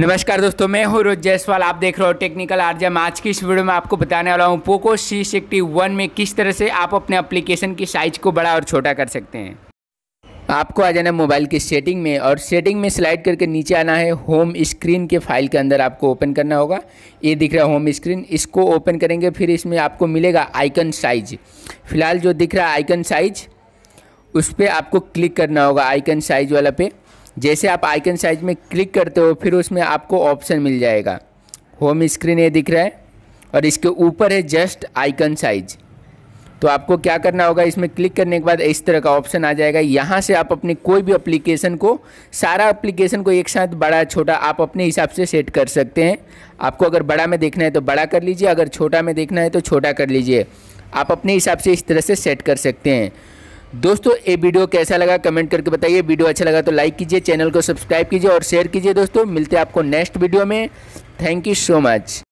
नमस्कार दोस्तों मैं हूँ रोज जायसवाल आप देख रहे हो टेक्निकल आर्जम आज की इस वीडियो में आपको बताने वाला हूँ पोको सी सिक्सटी वन में किस तरह से आप अपने एप्लीकेशन की साइज को बड़ा और छोटा कर सकते हैं आपको आ जाना मोबाइल की सेटिंग में और सेटिंग में स्लाइड करके नीचे आना है होम स्क्रीन के फाइल के अंदर आपको ओपन करना होगा ये दिख रहा है होम स्क्रीन इसको ओपन करेंगे फिर इसमें आपको मिलेगा आइकन साइज फिलहाल जो दिख रहा है आइकन साइज उस पर आपको क्लिक करना होगा आइकन साइज वाला पे जैसे आप आइकन साइज में क्लिक करते हो फिर उसमें आपको ऑप्शन मिल जाएगा होम स्क्रीन ये दिख रहा है और इसके ऊपर है जस्ट आइकन साइज तो आपको क्या करना होगा इसमें क्लिक करने के बाद इस तरह का ऑप्शन आ जाएगा यहाँ से आप अपने कोई भी एप्लीकेशन को सारा एप्लीकेशन को एक साथ बड़ा छोटा आप अपने हिसाब से सेट कर सकते हैं आपको अगर बड़ा में देखना है तो बड़ा कर लीजिए अगर छोटा में देखना है तो छोटा कर लीजिए आप अपने हिसाब से इस तरह से सेट कर सकते हैं दोस्तों ये वीडियो कैसा लगा कमेंट करके बताइए वीडियो अच्छा लगा तो लाइक कीजिए चैनल को सब्सक्राइब कीजिए और शेयर कीजिए दोस्तों मिलते हैं आपको नेक्स्ट वीडियो में थैंक यू सो मच